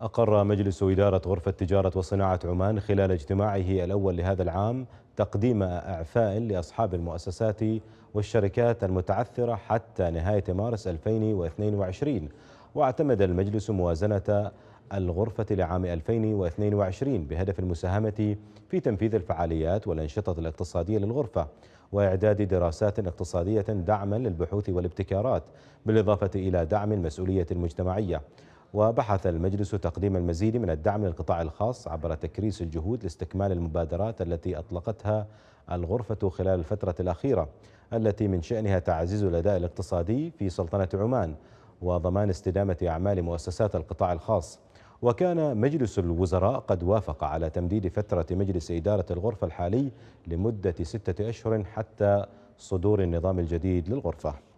أقر مجلس إدارة غرفة تجارة وصناعة عمان خلال اجتماعه الأول لهذا العام تقديم أعفاء لأصحاب المؤسسات والشركات المتعثرة حتى نهاية مارس 2022 واعتمد المجلس موازنة الغرفة لعام 2022 بهدف المساهمة في تنفيذ الفعاليات والأنشطة الاقتصادية للغرفة وإعداد دراسات اقتصادية دعما للبحوث والابتكارات بالإضافة إلى دعم المسؤولية المجتمعية وبحث المجلس تقديم المزيد من الدعم للقطاع الخاص عبر تكريس الجهود لاستكمال المبادرات التي أطلقتها الغرفة خلال الفترة الأخيرة التي من شأنها تعزيز الأداء الاقتصادي في سلطنة عمان وضمان استدامة أعمال مؤسسات القطاع الخاص وكان مجلس الوزراء قد وافق على تمديد فترة مجلس إدارة الغرفة الحالي لمدة ستة أشهر حتى صدور النظام الجديد للغرفة